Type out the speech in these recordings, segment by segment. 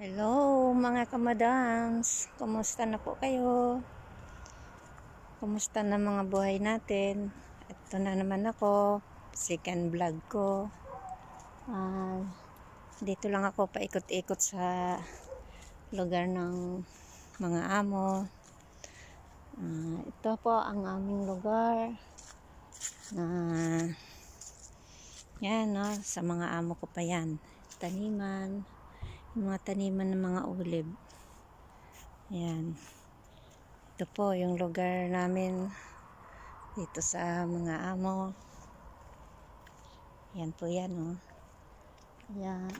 Hello mga kamadams, kumusta na po kayo? Kumusta na mga buhay natin? Ito na naman ako, second vlog ko. Uh, dito lang ako paikot-ikot sa lugar ng mga amo. Uh, ito po ang aming lugar na uh, yan no, sa mga amo ko pa yan. Taniman, mga taniman ng mga ulib ayan ito po yung lugar namin dito sa mga amo yan po yan oh. Kaya,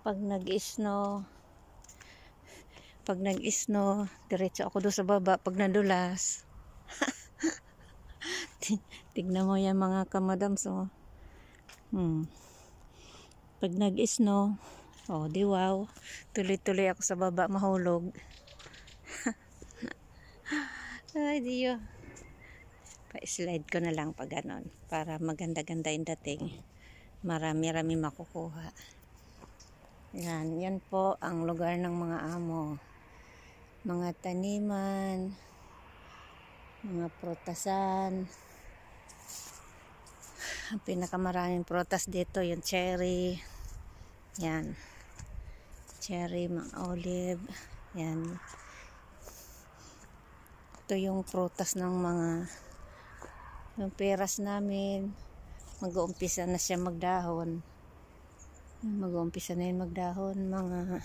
pag nag-snow, pag nag-snow, diretso ako doon sa baba. Pag nadulas, tignan mo yan mga kamadams, oh. Hmm. Pag nag-snow, Oh, di wow. Tuloy-tuloy ako sa baba mahulog. Ay, diyo. Pa-slide ko na lang pag ganon. Para maganda-ganda yung dating. Marami-rami makukuha. Yan. Yan po ang lugar ng mga amo. Mga taniman. Mga protasan. Ang pinakamaraming protas dito, yung cherry. Yan cherry, mga olive. Yan. Ito yung prutas ng mga yung peras namin. Mag-uumpisa na siya magdahon. Mag-uumpisa na yun magdahon. Mga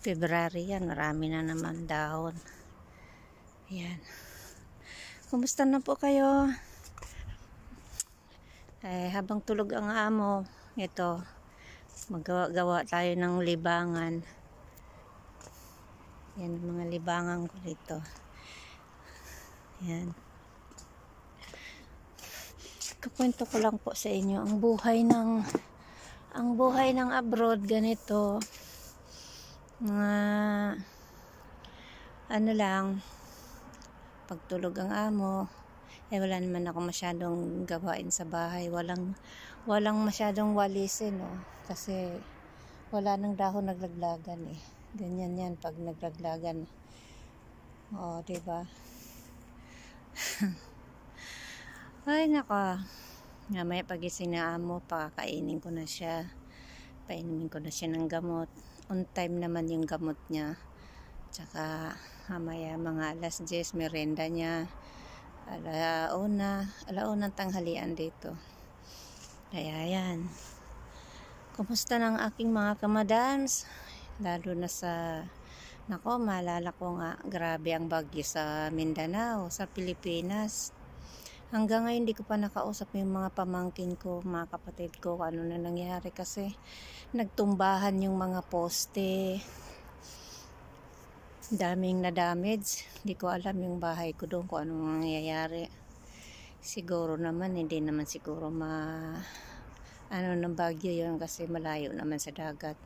February yan. Marami na naman dahon. Yan. Kumusta na po kayo? Eh, habang tulog ang amo, ito, Maggawa-gawa tayo ng libangan. Yan ang mga libangan ko dito. Yan. Kakwento ko lang po sa inyo ang buhay ng ang buhay ng abroad ganito. Mga ano lang pagtulog ang amo, eh wala naman ako masyadong gawain sa bahay walang walang masyadong walisin no? kasi wala nang dahon naglaglagan eh ganyan yan pag naglaglagan oh di ba ay naka Mamaya pagising na amo, pakakainin ko na siya. Painumin ko na siya ng gamot. On time naman yung gamot niya. Tsaka mamaya mga alas 10, merenda niya alauna, alaunang tanghalian dito. Kaya yan. Kumusta ng aking mga kamadams? Lalo na sa, nako, maalala ko nga, grabe ang bagyo sa Mindanao, sa Pilipinas. Hanggang ngayon hindi ko pa nakausap yung mga pamangkin ko, mga kapatid ko, ano na nangyari kasi nagtumbahan yung mga poste, daming na damage hindi ko alam yung bahay ko doon kung anong nangyayari siguro naman hindi naman siguro ma ano ng bagyo yun kasi malayo naman sa dagat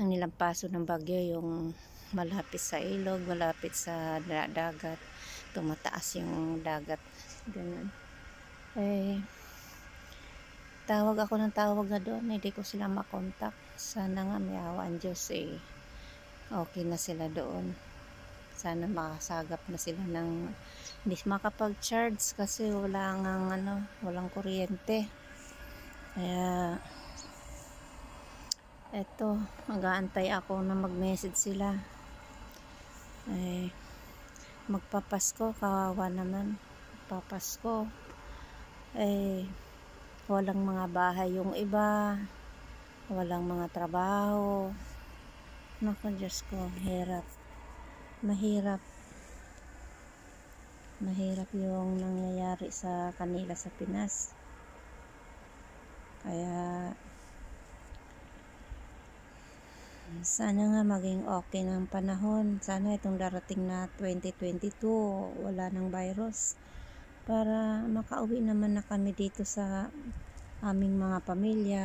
ang nilampaso ng bagyo yung malapit sa ilog malapit sa dagat tumataas yung dagat ganun eh tawag ako ng tawag na doon hindi ko sila makontak sana nga may awa Diyos eh okay na sila doon sana makasagap na sila ng hindi makapag-charge kasi wala ng ano, walang kuryente kaya eto, mag-aantay ako na mag-message sila eh magpapasko, kawawa naman magpapasko ay eh, walang mga bahay yung iba walang mga trabaho Naku, Diyos ko, hirap. Mahirap. Mahirap yung nangyayari sa kanila sa Pinas. Kaya, sana nga maging okay ng panahon. Sana itong darating na 2022, wala ng virus. Para makauwi naman na kami dito sa aming mga pamilya.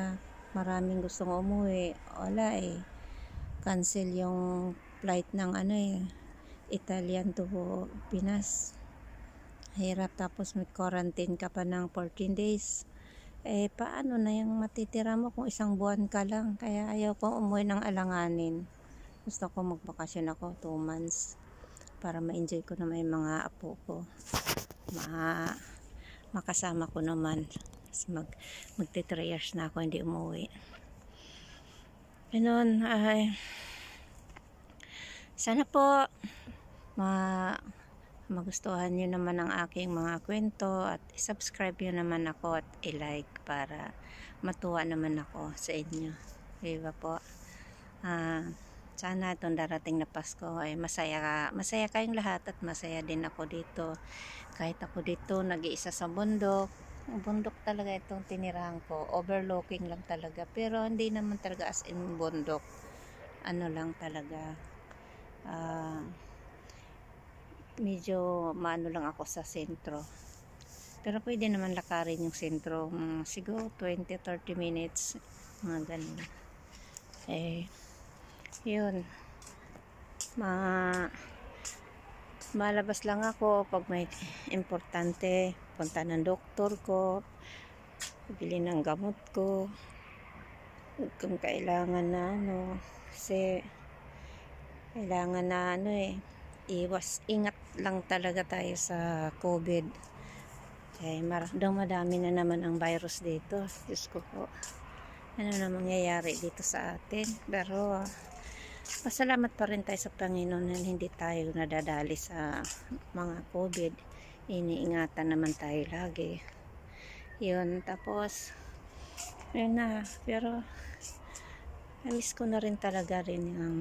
Maraming gustong umuwi. Wala eh cancel yung flight ng ano eh Italian to Pinas hirap tapos may quarantine ka pa ng 14 days eh paano na yung matitira mo kung isang buwan ka lang kaya ayaw ko umuwi ng alanganin gusto ko magbakasyon ako 2 months para ma-enjoy ko naman yung mga apo ko ma makasama ko naman mag magte 3 years na ako hindi umuwi Ganun, ay sana po ma magustuhan niyo naman ang aking mga kwento at subscribe niyo naman ako at i-like para matuwa naman ako sa inyo. Diba po? Ah, sana itong darating na Pasko ay masaya masaya kayong lahat at masaya din ako dito. Kahit ako dito nag-iisa sa bundok, bundok talaga itong tinirahan ko. Overlooking lang talaga. Pero hindi naman talaga as in bundok. Ano lang talaga. Uh, medyo maano lang ako sa sentro. Pero pwede naman lakarin yung sentro. Mga siguro 20-30 minutes. Mga ganun. Eh, yun. Ma malabas lang ako pag may importante punta ng doktor ko, bili ng gamot ko, kung kailangan na ano, kasi kailangan na ano eh, iwas, ingat lang talaga tayo sa COVID. Okay, eh, daw madami na naman ang virus dito. Diyos ko po. Ano na mangyayari dito sa atin. Pero, pasalamat pa rin tayo sa Panginoon na hindi tayo nadadali sa mga COVID iniingatan naman tayo lagi yun tapos yun na pero na-miss ko na rin talaga rin ang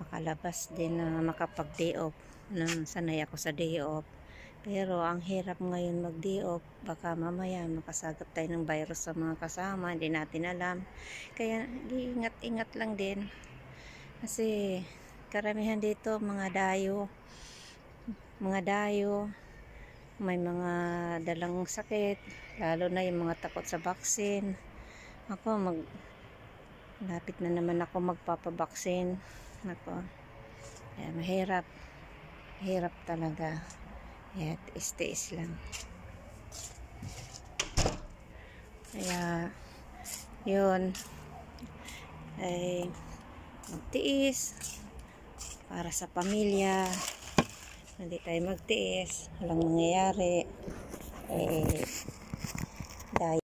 makalabas din na uh, makapag day off nang sanay ako sa day off pero ang hirap ngayon mag day off baka mamaya makasagap tayo ng virus sa mga kasama hindi natin alam kaya ingat-ingat lang din kasi karamihan dito mga dayo mga dayo, may mga dalang sakit, lalo na yung mga takot sa vaccine. Ako, mag, lapit na naman ako magpapabaksin. Ako, eh, mahirap. Hirap talaga. At stays lang. Kaya, yun. Ay, magtiis para sa pamilya hindi tayo magtiis walang mangyayari eh dahil